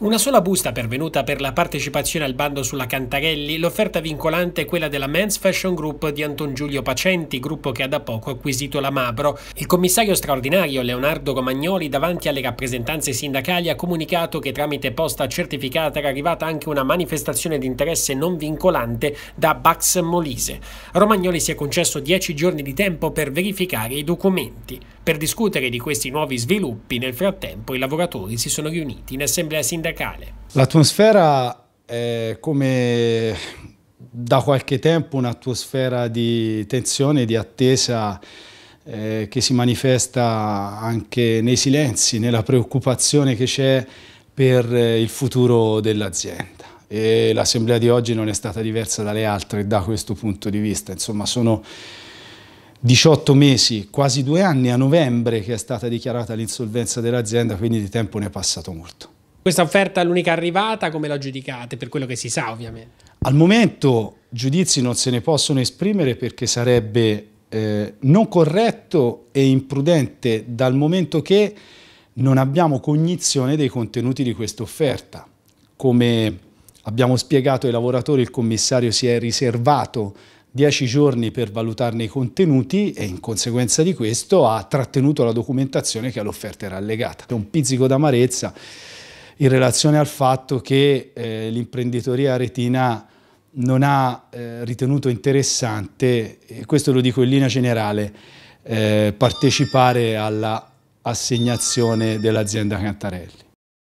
Una sola busta pervenuta per la partecipazione al bando sulla Cantarelli, l'offerta vincolante è quella della Men's Fashion Group di Anton Giulio Pacenti, gruppo che ha da poco acquisito la Mabro. Il commissario straordinario Leonardo Romagnoli davanti alle rappresentanze sindacali ha comunicato che tramite posta certificata era arrivata anche una manifestazione di interesse non vincolante da Bax Molise. Romagnoli si è concesso 10 giorni di tempo per verificare i documenti. Per discutere di questi nuovi sviluppi, nel frattempo i lavoratori si sono riuniti in assemblea sindacale. L'atmosfera è come da qualche tempo un'atmosfera di tensione, di attesa eh, che si manifesta anche nei silenzi, nella preoccupazione che c'è per eh, il futuro dell'azienda. l'assemblea di oggi non è stata diversa dalle altre da questo punto di vista. Insomma, sono 18 mesi, quasi due anni a novembre che è stata dichiarata l'insolvenza dell'azienda, quindi di tempo ne è passato molto. Questa offerta è l'unica arrivata, come la giudicate? Per quello che si sa ovviamente. Al momento giudizi non se ne possono esprimere perché sarebbe eh, non corretto e imprudente dal momento che non abbiamo cognizione dei contenuti di questa offerta. Come abbiamo spiegato ai lavoratori, il commissario si è riservato 10 giorni per valutarne i contenuti e in conseguenza di questo ha trattenuto la documentazione che all'offerta era allegata. C'è un pizzico d'amarezza in relazione al fatto che eh, l'imprenditoria retina non ha eh, ritenuto interessante, e questo lo dico in linea generale, eh, partecipare alla assegnazione dell'azienda Cantarelli.